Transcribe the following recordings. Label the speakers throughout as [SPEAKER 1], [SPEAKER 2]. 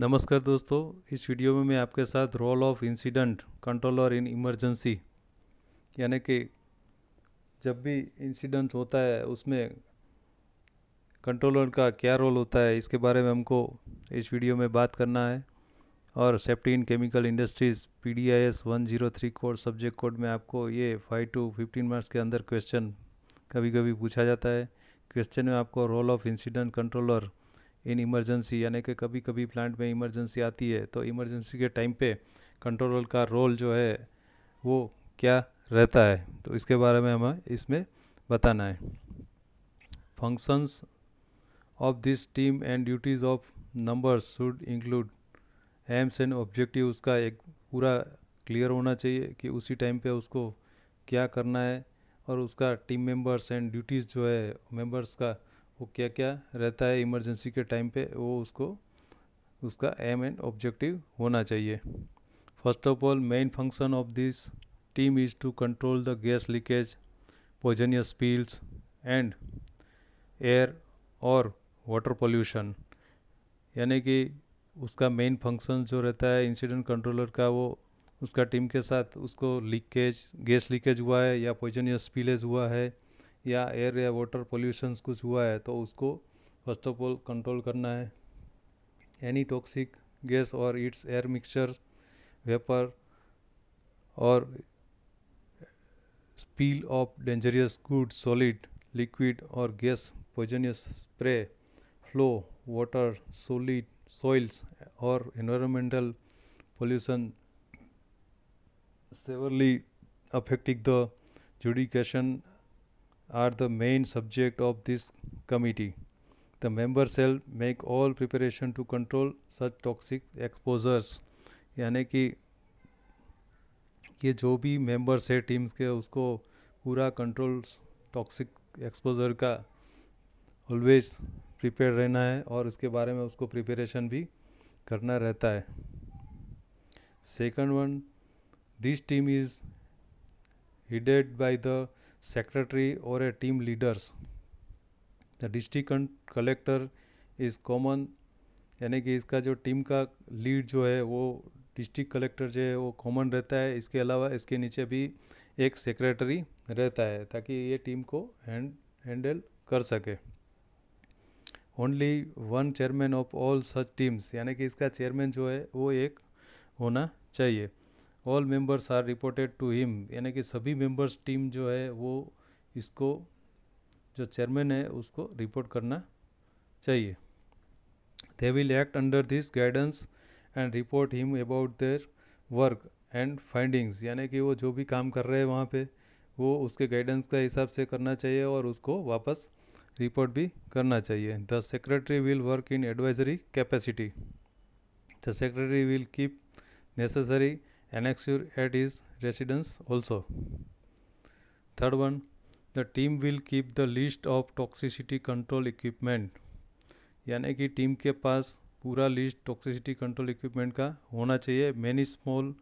[SPEAKER 1] नमस्कार दोस्तों इस वीडियो में मैं आपके साथ role of incident controller in emergency यानी कि जब भी इंसिडेंट होता है उसमें कंट्रोलर का क्या रोल होता है इसके बारे में हमको इस वीडियो में बात करना है और safety in chemical industries P D I S one zero three code subject code में आपको ये फाइव टू फिफ्टीन मार्क्स के अंदर क्वेश्चन कभी कभी पूछा जाता है क्वेश्चन में आपको role of incident controller in emergency यानी कि कभी कभी प्लांट में इमरजेंसी आती है तो इमरजेंसी के टाइम पे कंट्रोलर का रोल जो है वो क्या रहता है तो इसके बारे में हमें इसमें बताना है functions of this team and duties of numbers should include aims and objective उसका एक पूरा क्लियर होना चाहिए कि उसी टाइम पे उसको क्या करना है और उसका टीम मेंबर्स एंड ड्यूटीज़ जो है मेंबर्स का वो क्या क्या रहता है इमरजेंसी के टाइम पे वो उसको उसका एम एंड ऑब्जेक्टिव होना चाहिए first of all main function of this team is to control the gas leakage poisonous spills and air और वाटर पोल्यूशन यानी कि उसका मेन फंक्शन जो रहता है इंसिडेंट कंट्रोलर का वो उसका टीम के साथ उसको लीकेज गैस लीकेज हुआ है या पॉइजनियस स्पीलेज हुआ है या एयर या वाटर पोल्यूशन कुछ हुआ है तो उसको फर्स्ट ऑफ ऑल कंट्रोल करना है एनी टॉक्सिक गैस और इट्स एयर मिक्सचर वेपर और spill of dangerous good solid liquid और gas poisonous spray flow water solid soils और environmental pollution severely affecting the जुडिकेशन are the main subject of this committee. The member shall make all preparation to control such toxic exposures. yani ki ye jo bhi members है teams ke usko pura control toxic exposure ka always prepared rehna hai aur इसके bare mein usko preparation bhi karna rehta hai second one this team is headed by the secretary or a team leaders. The district collector is common यानी कि इसका जो team का lead जो है वो district collector जो है वो कॉमन रहता है इसके अलावा इसके नीचे भी एक सेक्रेटरी रहता है ताकि ये टीम को हैंड हैंडल कर सके only one chairman of all such teams यानी कि इसका चेयरमैन जो है वो एक होना चाहिए all members are reported to him यानी कि सभी मेंबर्स टीम जो है वो इसको जो चेयरमैन है उसको रिपोर्ट करना चाहिए they will act under this guidance and report him about their work and findings यानी कि वो जो भी काम कर रहे हैं वहाँ पे वो उसके गाइडेंस का हिसाब से करना चाहिए और उसको वापस रिपोर्ट भी करना चाहिए the secretary will work in advisory capacity the secretary will keep necessary annexure at his residence also. Third one, the team will keep the list of toxicity control equipment यानी कि टीम के पास पूरा list toxicity control equipment का होना चाहिए many small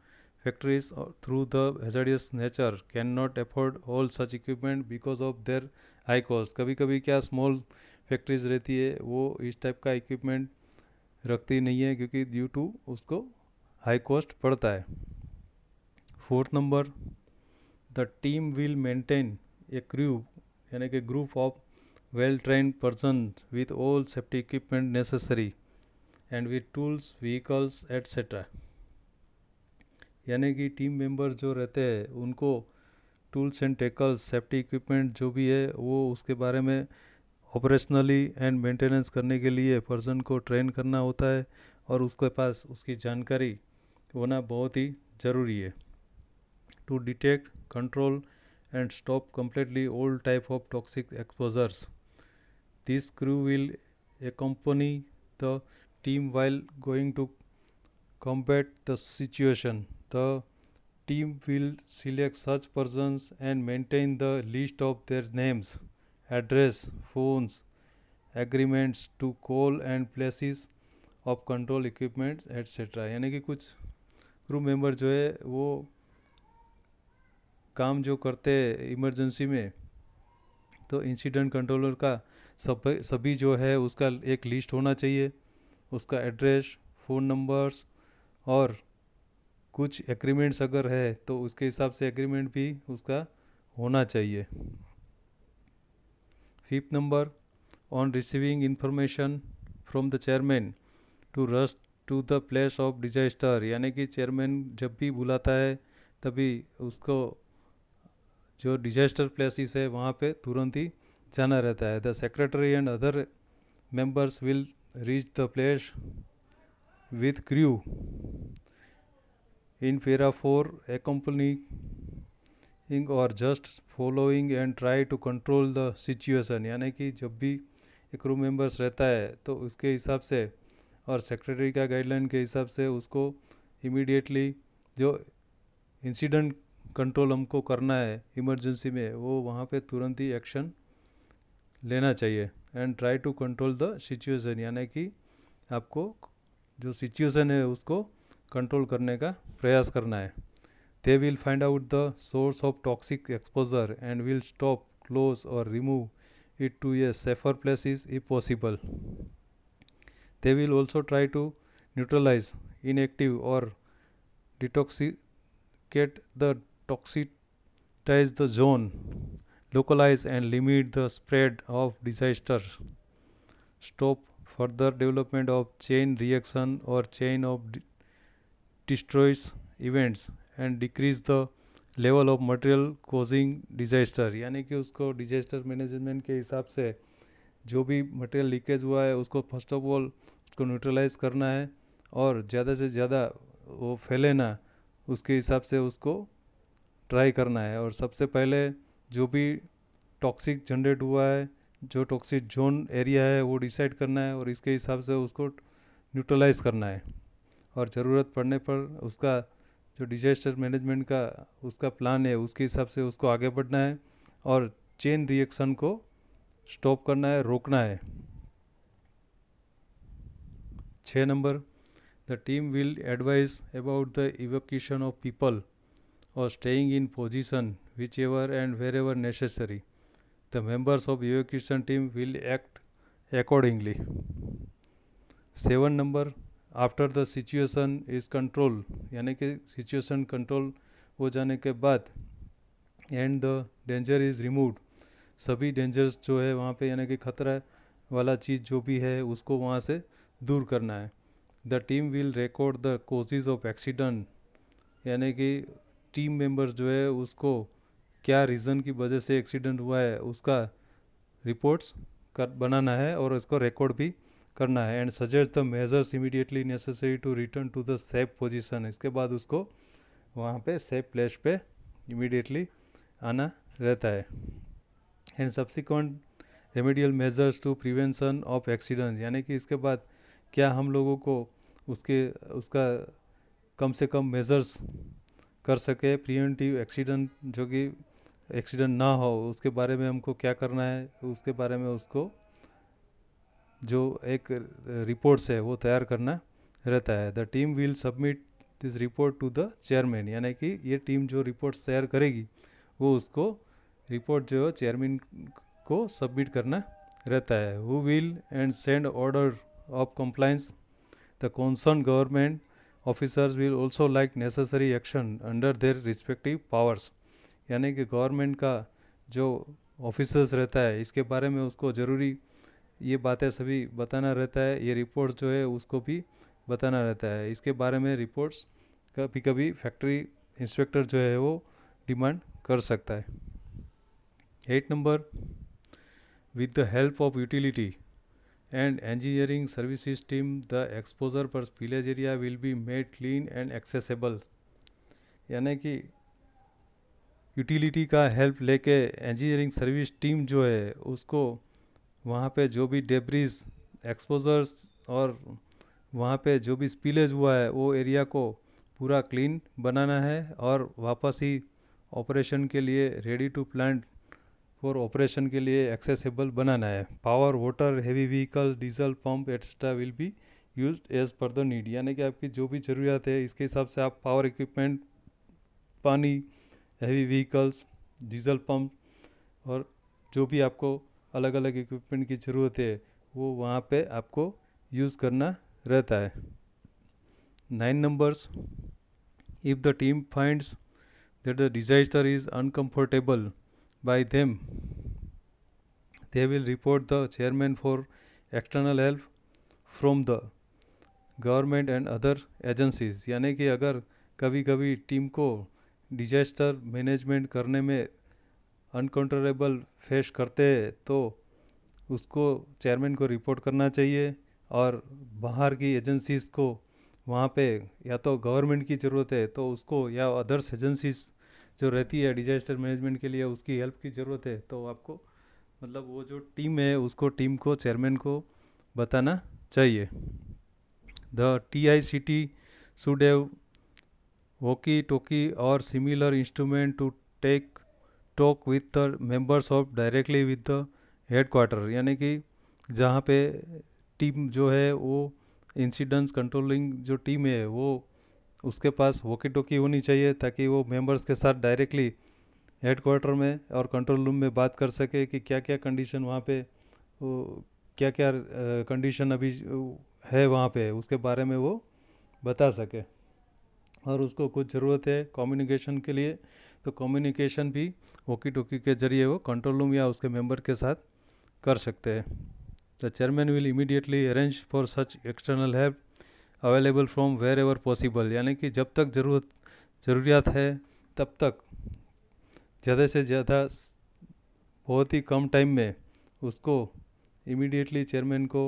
[SPEAKER 1] factories through the hazardous nature cannot afford all such equipment because of their high cost. कभी कभी क्या small factories रहती है वो इस टाइप का equipment रखती नहीं है क्योंकि due to उसको high cost पड़ता है fourth number the team will maintain a crew यानी कि group of well train person with all safety equipment necessary and with tools vehicles etcetera यानी कि टीम मेंबर जो रहते हैं उनको tools and tackles safety equipment जो भी है वो उसके बारे में ऑपरेशनली एंड मेंटेनेंस करने के लिए पर्सन को ट्रेन करना होता है और उसके पास उसकी जानकारी होना बहुत ही ज़रूरी है to detect, control and stop completely all type of toxic exposures. This crew will accompany the team while going to combat the situation. The team will select such persons and maintain the list of their names, address, phones, agreements to call and places of control equipment, etc. यानी कि कुछ crew member जो है वो काम जो करते हैं इमरजेंसी में तो इंसिडेंट कंट्रोलर का सब सभी जो है उसका एक लिस्ट होना चाहिए उसका एड्रेस फ़ोन नंबर्स और कुछ एग्रीमेंट्स अगर है तो उसके हिसाब से एग्रीमेंट भी उसका होना चाहिए fifth number on receiving information from the chairman to rush to the place of disaster यानी कि चेयरमैन जब भी बुलाता है तभी उसको जो डिजास्टर प्लेसिस है वहाँ पे तुरंत ही जाना रहता है the secretary and other members will reach the place with crew in फेरा फोर एकोम्पनिंग और just following and try to control the situation यानी कि जब भी एक क्रू मेंबर्स रहता है तो उसके हिसाब से और सेक्रेटरी का गाइडलाइन के हिसाब से उसको इमिडिएटली जो इंसिडेंट कंट्रोल हमको करना है इमरजेंसी में वो वहाँ पे तुरंत ही एक्शन लेना चाहिए and try to control the situation यानी कि आपको जो सिचुएशन है उसको कंट्रोल करने का प्रयास करना है they will find out the source of toxic exposure and will stop close और remove it to a safer place is if possible they will also try to neutralise inactive और detoxicate the toxitize the zone, localize and limit the spread of disaster, stop further development of chain reaction or chain of de destroys events and decrease the level of material causing disaster यानी कि उसको disaster management के हिसाब से जो भी material leakage हुआ है उसको फर्स्ट ऑफ ऑल उसको न्यूट्रलाइज करना है और ज़्यादा से ज़्यादा वो फैले ना उसके हिसाब से उसको ट्राई करना है और सबसे पहले जो भी टॉक्सिक जनरेट हुआ है जो टॉक्सिक जोन एरिया है वो डिसाइड करना है और इसके हिसाब से उसको न्यूट्रलाइज करना है और ज़रूरत पड़ने पर उसका जो डिजास्टर मैनेजमेंट का उसका प्लान है उसके हिसाब से उसको आगे बढ़ना है और चेन रिएक्शन को स्टॉप करना है रोकना है छः नंबर the team will advise about the evocation of people or staying in position whichever and wherever necessary. The members of evacuation team will act accordingly. 7 number after the situation is control यानी कि situation control हो जाने के बाद and the danger is removed सभी dangers जो है वहाँ पे यानी कि खतरा वाला चीज़ जो भी है उसको वहाँ से दूर करना है the team will record the causes of accident यानी कि टीम मेंबर जो है उसको क्या रीज़न की वजह से एक्सीडेंट हुआ है उसका रिपोर्ट्स कर बनाना है और इसको रिकॉर्ड भी करना है and suggest the measures immediately necessary to return to the safe position इसके बाद उसको वहाँ पे सेफ प्लेस पे इमीडिएटली आना रहता है and subsequent remedial measures to prevention of accident यानी कि इसके बाद क्या हम लोगों को उसके उसका कम से कम मेजर्स कर सके प्रिवेंटिव एक्सीडेंट जो कि एक्सीडेंट ना हो उसके बारे में हमको क्या करना है उसके बारे में उसको जो एक रिपोर्ट्स है वो तैयार करना रहता है the team will submit this report to the chairman यानी कि ये टीम जो रिपोर्ट्स तैयार करेगी वो उसको रिपोर्ट जो है चेयरमैन को सबमिट करना रहता है who will and send order of compliance the concern government officers will also like necessary action under their respective powers यानी कि गवर्नमेंट का जो ऑफिसर्स रहता है इसके बारे में उसको ज़रूरी ये बातें सभी बताना रहता है ये रिपोर्ट जो है उसको भी बताना रहता है इसके बारे में रिपोर्ट्स कभी कभी फैक्ट्री इंस्पेक्टर जो है वो डिमांड कर सकता है eight number with the help of utility and engineering service team the exposure पर spillage area will be made clean and accessible यानी कि यूटिलिटी का हेल्प लेके इंजीनियरिंग सर्विस टीम जो है उसको वहाँ पे जो भी डेब्रिज एक्सपोजर्स और वहाँ पे जो भी स्पिलेज हुआ है वो एरिया को पूरा क्लीन बनाना है और वापस ही ऑपरेशन के लिए ready to plant for operation के लिए एक्सेसिबल बनाना है power water heavy vehicle diesel pump extra will be use as per the need यानी कि आपकी जो भी ज़रूरत है इसके हिसाब से आप पावर इक्विपमेंट पानी हैवी व्हीकल्स डीजल पंप और जो भी आपको अलग अलग इक्विपमेंट की ज़रूरत है वो वहाँ पे आपको यूज़ करना रहता है nine numbers if the team finds that the disaster is uncomfortable by them. They will report the chairman for external help from the government and other agencies यानी कि अगर कभी कभी टीम को डिजास्टर मैनेजमेंट करने में अनकाउंटरेबल फेस करते हैं तो उसको चेयरमैन को रिपोर्ट करना चाहिए और बाहर की एजेंसीज़ को वहाँ पे या तो गवर्नमेंट की ज़रूरत है तो उसको या अदर्स एजेंसीज़ जो रहती है डिजास्टर मैनेजमेंट के लिए उसकी हेल्प की ज़रूरत है तो आपको मतलब वो जो टीम है उसको टीम को चेयरमैन को बताना चाहिए the T I C T should have walkie talkie और similar instrument to take talk with the members of directly with the headquarter यानी कि जहाँ पे टीम जो है वो इंसिडेंस कंट्रोलिंग जो टीम है वो उसके पास वॉकी टोकी होनी चाहिए ताकि वो मेंबर्स के साथ डायरेक्टली क्वार्टर में और कंट्रोल रूम में बात कर सके कि क्या क्या कंडीशन वहाँ पे क्या क्या कंडीशन अभी है वहाँ पे उसके बारे में वो बता सके और उसको कुछ ज़रूरत है कम्युनिकेशन के लिए तो कम्युनिकेशन भी वॉकी टोकी के जरिए वो कंट्रोल रूम या उसके मेंबर के साथ कर सकते हैं the chairman will immediately arrange for such external help available from wherever possible यानी कि जब तक ज़रूरत ज़रूरियात है तब तक ज़्यादा से ज़्यादा बहुत ही कम टाइम में उसको इमीडिएटली चेयरमैन को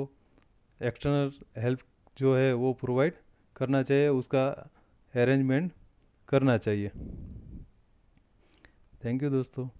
[SPEAKER 1] एक्सटर्नल हेल्प जो है वो प्रोवाइड करना चाहिए उसका अरेंजमेंट करना चाहिए थैंक यू दोस्तों